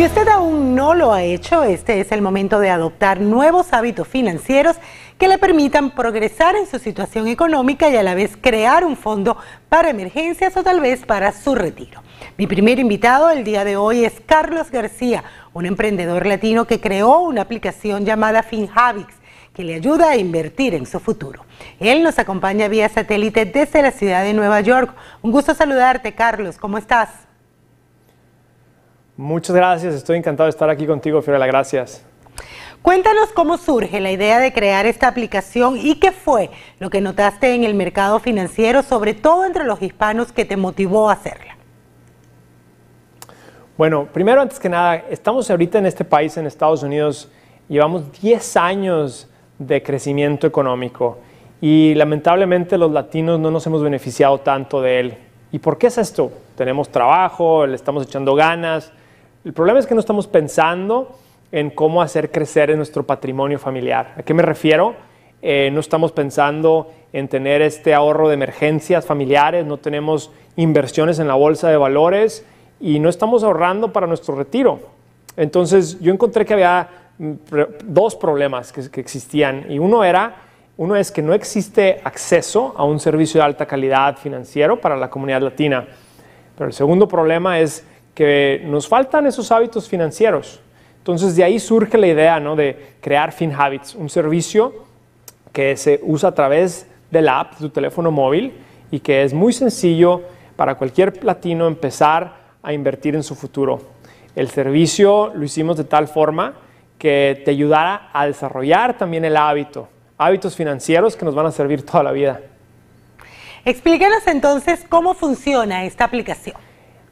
Si usted aún no lo ha hecho, este es el momento de adoptar nuevos hábitos financieros que le permitan progresar en su situación económica y a la vez crear un fondo para emergencias o tal vez para su retiro. Mi primer invitado el día de hoy es Carlos García, un emprendedor latino que creó una aplicación llamada FinHabits que le ayuda a invertir en su futuro. Él nos acompaña vía satélite desde la ciudad de Nueva York. Un gusto saludarte, Carlos. ¿Cómo estás? Muchas gracias, estoy encantado de estar aquí contigo, Fiorella, gracias. Cuéntanos cómo surge la idea de crear esta aplicación y qué fue lo que notaste en el mercado financiero, sobre todo entre los hispanos, que te motivó a hacerla. Bueno, primero, antes que nada, estamos ahorita en este país, en Estados Unidos, llevamos 10 años de crecimiento económico y lamentablemente los latinos no nos hemos beneficiado tanto de él. ¿Y por qué es esto? Tenemos trabajo, le estamos echando ganas, el problema es que no estamos pensando en cómo hacer crecer nuestro patrimonio familiar. ¿A qué me refiero? Eh, no estamos pensando en tener este ahorro de emergencias familiares, no tenemos inversiones en la bolsa de valores y no estamos ahorrando para nuestro retiro. Entonces yo encontré que había mm, dos problemas que, que existían y uno era, uno es que no existe acceso a un servicio de alta calidad financiero para la comunidad latina, pero el segundo problema es que nos faltan esos hábitos financieros. Entonces de ahí surge la idea ¿no? de crear FinHabits, un servicio que se usa a través de la app de tu teléfono móvil y que es muy sencillo para cualquier platino empezar a invertir en su futuro. El servicio lo hicimos de tal forma que te ayudara a desarrollar también el hábito, hábitos financieros que nos van a servir toda la vida. Explíquenos entonces cómo funciona esta aplicación.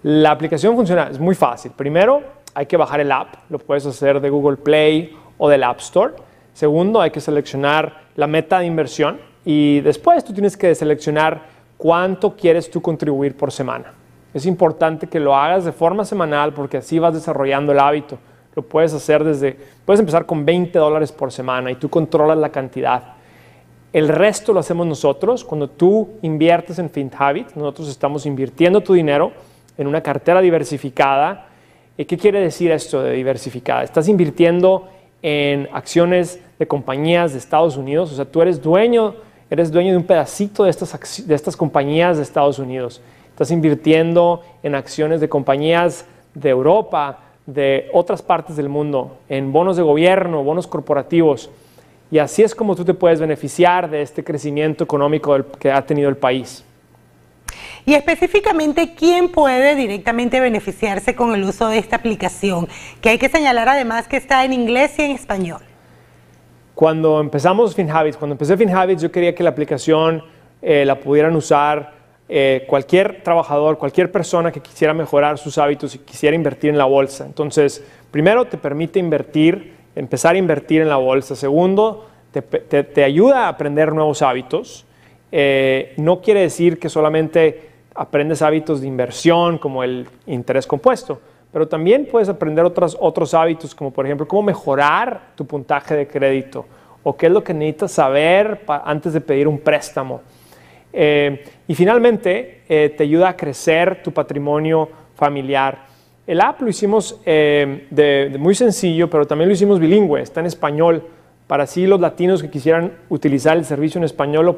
La aplicación funciona, es muy fácil. Primero, hay que bajar el app, lo puedes hacer de Google Play o del App Store. Segundo, hay que seleccionar la meta de inversión y después tú tienes que seleccionar cuánto quieres tú contribuir por semana. Es importante que lo hagas de forma semanal porque así vas desarrollando el hábito. Lo puedes hacer desde, puedes empezar con 20 dólares por semana y tú controlas la cantidad. El resto lo hacemos nosotros. Cuando tú inviertes en Habit, nosotros estamos invirtiendo tu dinero en una cartera diversificada. Eh, ¿Qué quiere decir esto de diversificada? Estás invirtiendo en acciones de compañías de Estados Unidos, o sea, tú eres dueño, eres dueño de un pedacito de de estas compañías de Estados Unidos. Estás invirtiendo en acciones de compañías de Europa, de otras partes del mundo, en bonos de gobierno, bonos corporativos. Y así es como tú te puedes beneficiar de este crecimiento económico que ha tenido el país y específicamente quién puede directamente beneficiarse con el uso de esta aplicación, que hay que señalar además que está en inglés y en español. Cuando empezamos FinHabits, cuando empecé FinHabits yo quería que la aplicación eh, la pudieran usar eh, cualquier trabajador, cualquier persona que quisiera mejorar sus hábitos y quisiera invertir en la bolsa. Entonces, primero te permite invertir, empezar a invertir en la bolsa. Segundo, te ayuda a aprender nuevos hábitos. Eh, no quiere decir que solamente aprendes hábitos de inversión como el interés compuesto, pero también puedes aprender otros hábitos como por ejemplo cómo mejorar tu puntaje de crédito o qué es lo que necesitas saber antes de pedir un préstamo. Eh, y finalmente, eh, te ayuda a crecer tu patrimonio familiar. El app lo hicimos de muy sencillo, pero también lo hicimos bilingüe, está en español para así los latinos que quisieran utilizar el servicio en español lo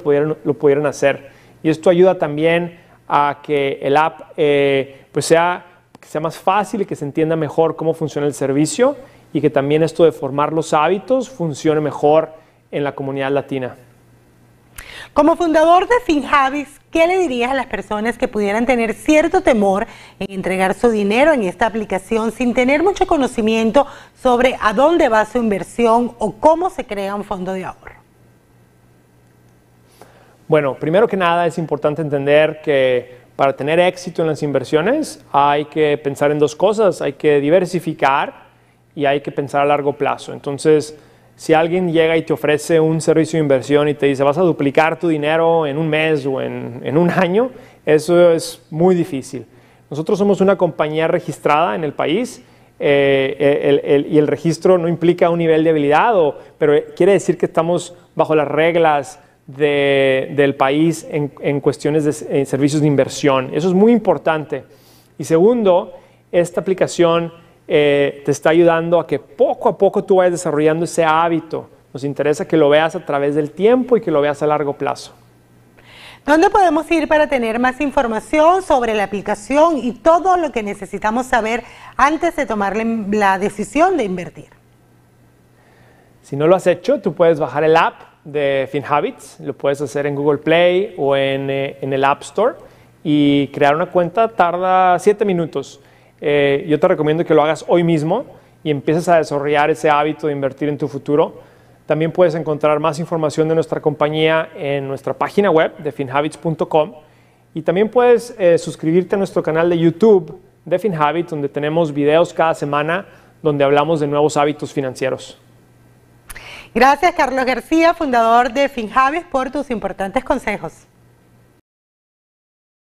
pudieran, hacer. Y esto ayuda también a que el app eh, pues sea, sea más fácil y que se entienda mejor cómo funciona el servicio y que también esto de formar los hábitos funcione mejor en la comunidad latina. Como fundador de FinHabits, ¿Qué le dirías a las personas que pudieran tener cierto temor en entregar su dinero en esta aplicación sin tener mucho conocimiento sobre a dónde va su inversión o cómo se crea un fondo de ahorro? Bueno, primero que nada es importante entender que para tener éxito en las inversiones hay que pensar en dos cosas, hay que diversificar y hay que pensar a largo plazo. Entonces, si alguien llega y te ofrece un servicio de inversión y te dice vas a duplicar tu dinero en un mes o en, en un año, eso es muy difícil. Nosotros somos una compañía registrada en el país eh, y el registro no implica un nivel de habilidad, pero quiere decir que estamos bajo las reglas del país en, en cuestiones de servicios de inversión. Eso es muy importante. Y segundo, esta aplicación eh, te está ayudando a que poco a poco tú vayas desarrollando ese hábito. Nos interesa que lo veas a través del tiempo y que lo veas a largo plazo. ¿Dónde podemos ir para tener más información sobre la aplicación y todo lo que necesitamos saber antes de tomar la decisión de invertir? Si no lo has hecho, tú puedes bajar el app de FinHabits, lo puedes hacer en Google Play o en, eh, el App Store y crear una cuenta tarda siete minutos. Eh, yo te recomiendo que lo hagas hoy mismo y empieces a desarrollar ese hábito de invertir en tu futuro. También puedes encontrar más información de nuestra compañía en nuestra página web de finhabits.com y también puedes eh, suscribirte a nuestro canal de YouTube de Finhabits, donde tenemos videos cada semana donde hablamos de nuevos hábitos financieros. Gracias, Carlos García, fundador de Finhabits, por tus importantes consejos.